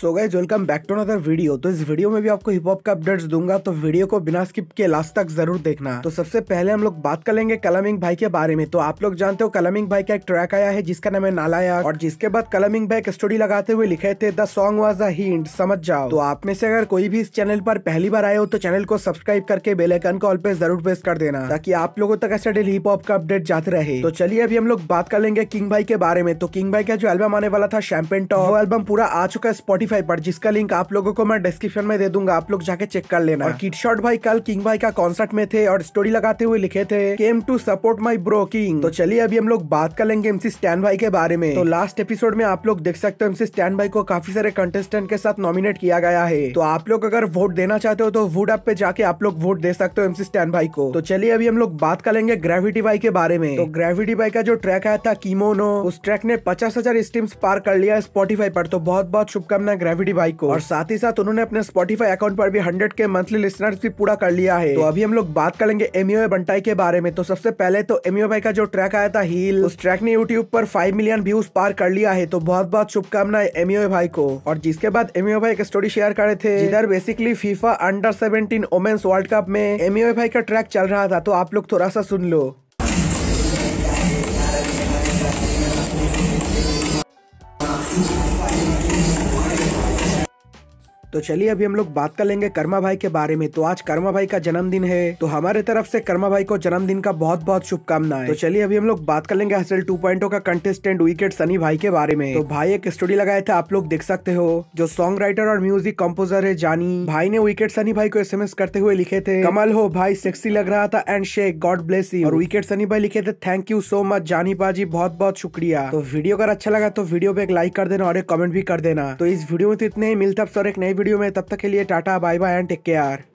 so guys welcome back to another video तो इस video में भी आपको हिप हॉप का अपडेट्स दूंगा तो वीडियो को बिना स्किप के लास्ट तक जरूर देखना तो सबसे पहले हम लोग बात कर लेंगे कलमिंग भाई के बारे में तो आप लोग जानते हो कलमिंग भाई का एक ट्रैक आया है जिसका नाम है नालाया और जिसके बाद कलमिंग भाई स्टोरी लगाते हुए लिखे थे द सॉन्ग वॉज अंट समझ जाओ तो आप में से अगर कोई भी इस चैनल पर पहली बार आए हो तो चैनल को सब्सक्राइब करके बेलाइकन कॉल पे जरूर प्रेस कर देना ताकि आप लोगों तक ऐसा डेली हिप हॉप का अपडेट जाते रहे तो चलिए अभी हम लोग बात कर लेंगे किंग भाई के बारे में तो किंग भाई का जो एल्बम आने वाला था शैम्पेन टॉप वो एल्बम पूरा आ चुका है स्पॉटीफाई पर जिसका लिंक आप लोगों को मैं डिस्क्रिप्शन में दे दूंगा आप लोग जाके चेक कर लेना किट शॉर्ट भाई कल किंग भाई का कॉन्सर्ट में थे और स्टोरी लगाते हुए लिखे थे came to support my bro king तो चलिए अभी हम लोग बात कर लेंगे एमसी स्टैन भाई के बारे में तो लास्ट एपिसोड में आप लोग देख सकते हो एमसी स्टैन भाई को काफी सारे कंटेस्टेंट के साथ नॉमिनेट किया गया है तो आप लोग अगर वोट देना चाहते हो तो वोट ऐप पे जाके आप लोग वोट दे सकते हो एमसी स्टैन भाई को तो चलिए अभी हम लोग बात कर लेंगे ग्रेविटी भाई के बारे में तो ग्रेविटी भाई का जो ट्रैक आया था कीमोनो उस ट्रैक ने पचास हजार स्ट्रीम्स पार कर लिया स्पॉटीफाई पर तो बहुत बहुत शुभकामना ग्रेविटी बाइक को और साथ ही साथ उन्होंने अपने स्पॉटीफाई अकाउंट पर भी हंड्रेड के मंथली लिसनर्स भी पूरा कर लिया है तो अभी हम लोग बात करेंगे एमयो बंटाई के बारे में तो सबसे पहले तो एमयो भाई का जो ट्रैक आया था हील उस ट्रैक ने यूट्यूब पर फाइव मिलियन व्यूज पार कर लिया है तो बहुत बहुत शुभकामनाएं एमयो भाई को और जिसके बाद एमयो भाई एक स्टोरी शेयर कर रहे थे इधर basically FIFA under seventeen women's world cup में एमयो भाई का ट्रैक चल रहा था तो आप लोग थोड़ा सा सुन लो तो चलिए अभी हम लोग बात कर लेंगे कर्मा भाई के बारे में तो आज कर्मा भाई का जन्मदिन है तो हमारे तरफ से कर्मा भाई को जन्मदिन का बहुत बहुत शुभकामनाएं तो चलिए अभी हम लोग बात कर लेंगे हसल टू oh का कंटेस्टेंट विकेट सनी भाई के बारे में तो भाई एक स्टोरी लगाए थे आप लोग देख सकते हो जो सॉन्ग राइटर और म्यूजिक कम्पोजर है जानी भाई ने विकेट सनी भाई को एस करते हुए लिखे थे कमल हो भाई सेक्सी लग रहा था एंड शेख गॉड ब्लेस यू और विकेट सनी भाई लिखे थे थैंक यू सो मच जानी बाजी बहुत बहुत शुक्रिया तो वीडियो अगर अच्छा लगा तो वीडियो पे एक लाइक कर देना और एक कमेंट भी कर देना तो इस वीडियो में तो इतने ही मिलता और एक नई वीडियो में तब तक के लिए tata bye bye and take care